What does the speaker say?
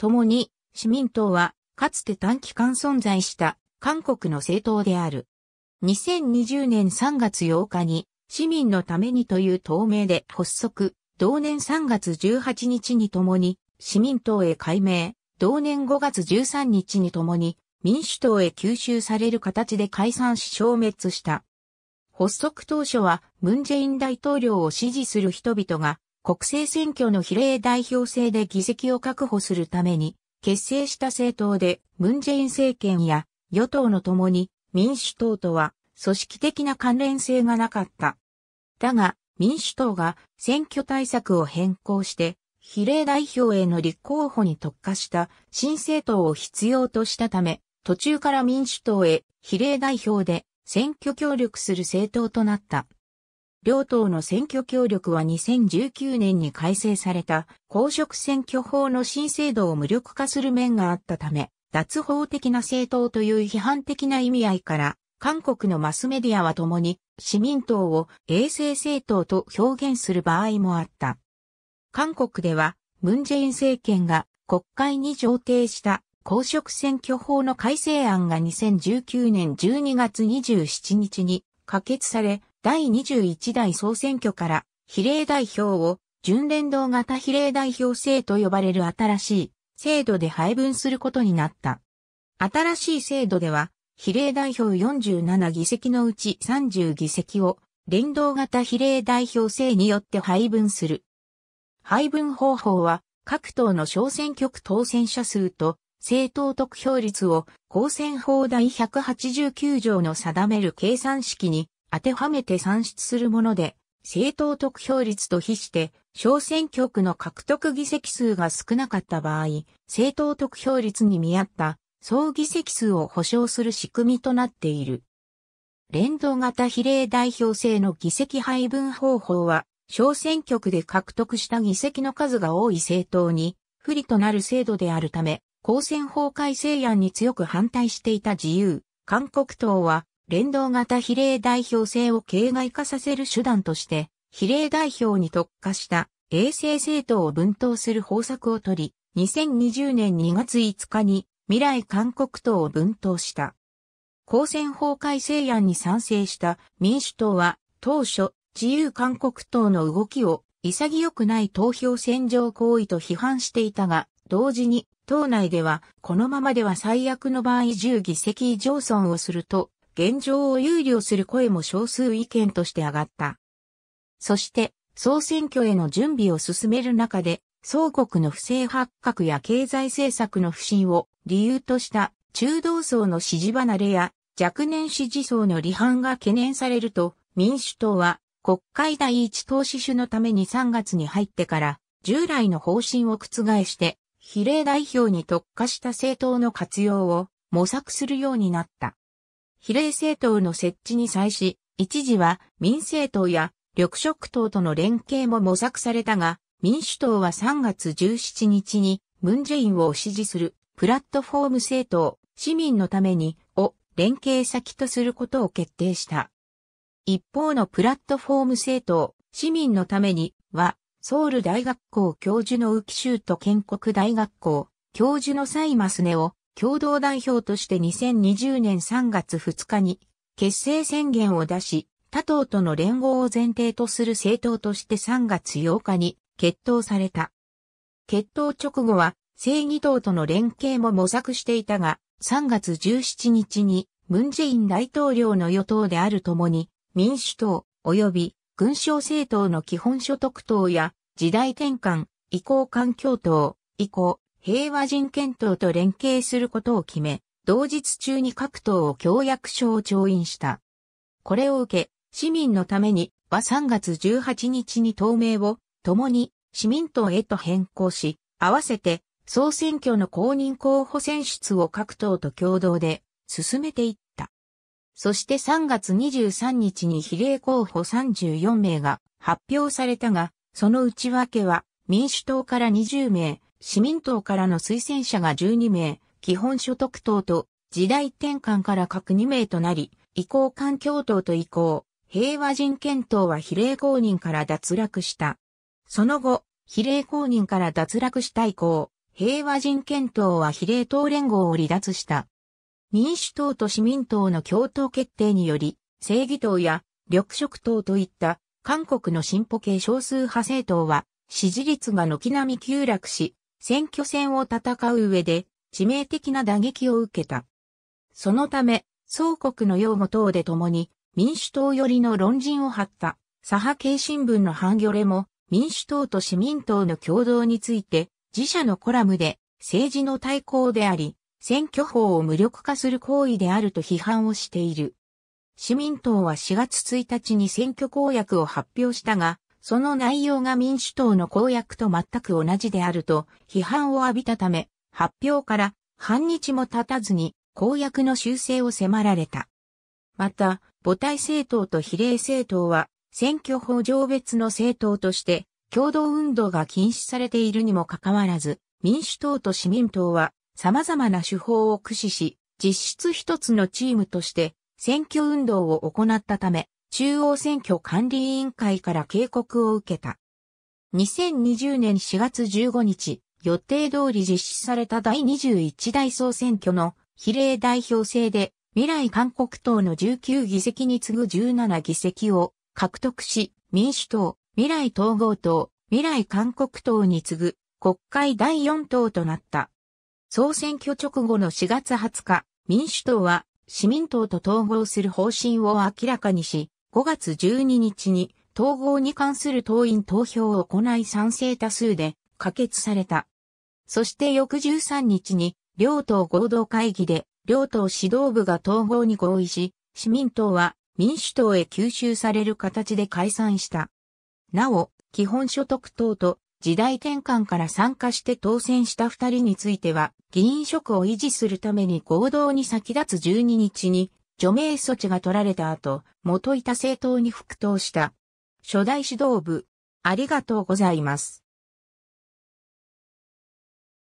共に、市民党は、かつて短期間存在した韓国の政党である。2020年3月8日に、市民のためにという党名で発足、同年3月18日にともに、市民党へ改名、同年5月13日にともに、民主党へ吸収される形で解散し消滅した。発足当初は、ムンジェイン大統領を支持する人々が国政選挙の比例代表制で議席を確保するために、結成した政党で、ムンジェイン政権や与党の共に民主党とは組織的な関連性がなかった。だが、民主党が選挙対策を変更して、比例代表への立候補に特化した新政党を必要としたため、途中から民主党へ比例代表で選挙協力する政党となった。両党の選挙協力は2019年に改正された公職選挙法の新制度を無力化する面があったため、脱法的な政党という批判的な意味合いから、韓国のマスメディアは共に市民党を衛生政党と表現する場合もあった。韓国では、ムンジェイン政権が国会に上呈した公職選挙法の改正案が2019年12月27日に可決され、第21代総選挙から比例代表を準連動型比例代表制と呼ばれる新しい制度で配分することになった。新しい制度では、比例代表47議席のうち30議席を連動型比例代表制によって配分する。配分方法は、各党の小選挙区当選者数と政党得票率を公選法第189条の定める計算式に当てはめて算出するもので、政党得票率と比して小選挙区の獲得議席数が少なかった場合、政党得票率に見合った総議席数を保障する仕組みとなっている。連動型比例代表制の議席配分方法は、小選挙区で獲得した議席の数が多い政党に不利となる制度であるため、公選法改正案に強く反対していた自由、韓国党は連動型比例代表制を形骸化させる手段として、比例代表に特化した衛星政党を分党する方策を取り、2020年2月5日に未来韓国党を分党した。公選法改正案に賛成した民主党は当初自由韓国党の動きを潔くない投票戦場行為と批判していたが、同時に党内ではこのままでは最悪の場合10議席以上損をすると現状を憂慮する声も少数意見として上がった。そして、総選挙への準備を進める中で、総国の不正発覚や経済政策の不振を理由とした中道層の支持離れや若年支持層の離反が懸念されると、民主党は国会第一党支主のために3月に入ってから、従来の方針を覆して、比例代表に特化した政党の活用を模索するようになった。比例政党の設置に際し、一時は民政党や緑色党との連携も模索されたが、民主党は3月17日にムンジェインを支持するプラットフォーム政党、市民のためにを連携先とすることを決定した。一方のプラットフォーム政党、市民のためには、ソウル大学校教授の浮州と建国大学校教授のサイマスネを共同代表として2020年3月2日に結成宣言を出し、他党との連合を前提とする政党として3月8日に決闘された。決闘直後は正義党との連携も模索していたが、3月17日にムンジェイン大統領の与党であるともに民主党及び軍省政党の基本所得党や時代転換、移行環境党、移行平和人権党と連携することを決め、同日中に各党を協約書を調印した。これを受け、市民のためには3月18日に党名を共に市民党へと変更し、合わせて総選挙の公認候補選出を各党と共同で進めていった。そして3月23日に比例候補34名が発表されたが、その内訳は民主党から20名、市民党からの推薦者が12名、基本所得党と時代転換から各2名となり、移行環境党と移行、平和人権党は比例公認から脱落した。その後、比例公認から脱落した以降、平和人権党は比例党連合を離脱した。民主党と市民党の共闘決定により、正義党や緑色党といった韓国の進歩系少数派政党は支持率が軒並み急落し、選挙戦を戦う上で致命的な打撃を受けた。そのため、総国の擁護等で共に民主党寄りの論陣を張った左派系新聞のハンギョレも民主党と市民党の共同について自社のコラムで政治の対抗であり、選挙法を無力化する行為であると批判をしている。市民党は4月1日に選挙公約を発表したが、その内容が民主党の公約と全く同じであると批判を浴びたため、発表から半日も経たずに公約の修正を迫られた。また、母体政党と比例政党は選挙法上別の政党として共同運動が禁止されているにもかかわらず、民主党と市民党は様々な手法を駆使し、実質一つのチームとして選挙運動を行ったため、中央選挙管理委員会から警告を受けた。2020年4月15日、予定通り実施された第21代総選挙の比例代表制で未来韓国党の19議席に次ぐ17議席を獲得し、民主党、未来統合党、未来韓国党に次ぐ国会第4党となった。総選挙直後の4月20日、民主党は市民党と統合する方針を明らかにし、5月12日に統合に関する党員投票を行い賛成多数で可決された。そして翌13日に両党合同会議で両党指導部が統合に合意し、市民党は民主党へ吸収される形で解散した。なお、基本所得党と時代転換から参加して当選した二人については、議員職を維持するために合同に先立つ12日に除名措置が取られた後、元いた政党に復党した。初代指導部、ありがとうございます。